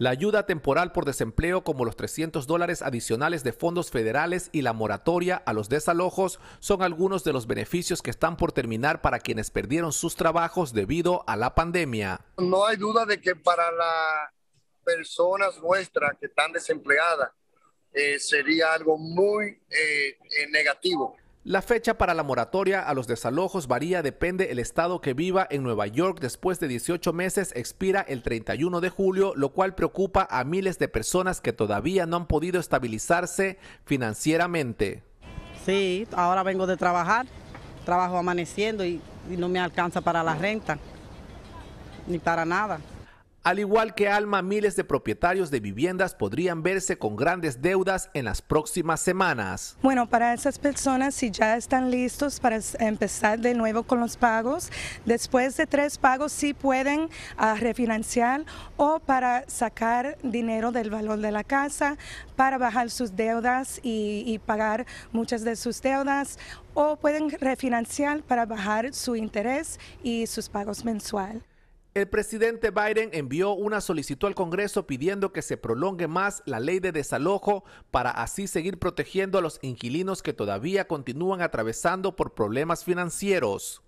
la ayuda temporal por desempleo como los 300 dólares adicionales de fondos federales y la moratoria a los desalojos son algunos de los beneficios que están por terminar para quienes perdieron sus trabajos debido a la pandemia. No hay duda de que para las personas nuestras que están desempleadas eh, sería algo muy eh, eh, negativo. La fecha para la moratoria a los desalojos varía, depende el estado que viva en Nueva York. Después de 18 meses expira el 31 de julio, lo cual preocupa a miles de personas que todavía no han podido estabilizarse financieramente. Sí, ahora vengo de trabajar, trabajo amaneciendo y, y no me alcanza para la renta, ni para nada. Al igual que Alma, miles de propietarios de viviendas podrían verse con grandes deudas en las próximas semanas. Bueno, para esas personas, si ya están listos para empezar de nuevo con los pagos, después de tres pagos sí pueden ah, refinanciar o para sacar dinero del valor de la casa, para bajar sus deudas y, y pagar muchas de sus deudas o pueden refinanciar para bajar su interés y sus pagos mensuales. El presidente Biden envió una solicitud al Congreso pidiendo que se prolongue más la ley de desalojo para así seguir protegiendo a los inquilinos que todavía continúan atravesando por problemas financieros.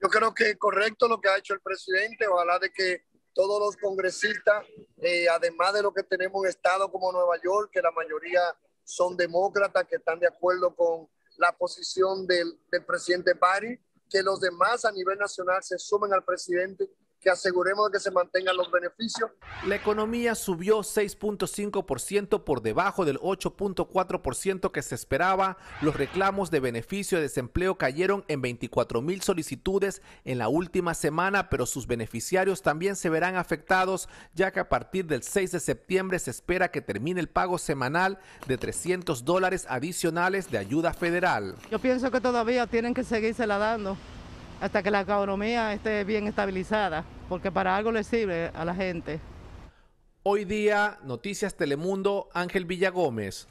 Yo creo que es correcto lo que ha hecho el presidente. Ojalá de que todos los congresistas, eh, además de lo que tenemos en estado como Nueva York, que la mayoría son demócratas, que están de acuerdo con la posición del, del presidente Biden, que los demás a nivel nacional se sumen al presidente que aseguremos que se mantengan los beneficios. La economía subió 6.5% por debajo del 8.4% que se esperaba. Los reclamos de beneficio de desempleo cayeron en 24 mil solicitudes en la última semana, pero sus beneficiarios también se verán afectados, ya que a partir del 6 de septiembre se espera que termine el pago semanal de 300 dólares adicionales de ayuda federal. Yo pienso que todavía tienen que seguirse la dando hasta que la economía esté bien estabilizada, porque para algo le sirve a la gente. Hoy día, Noticias Telemundo, Ángel Villagómez.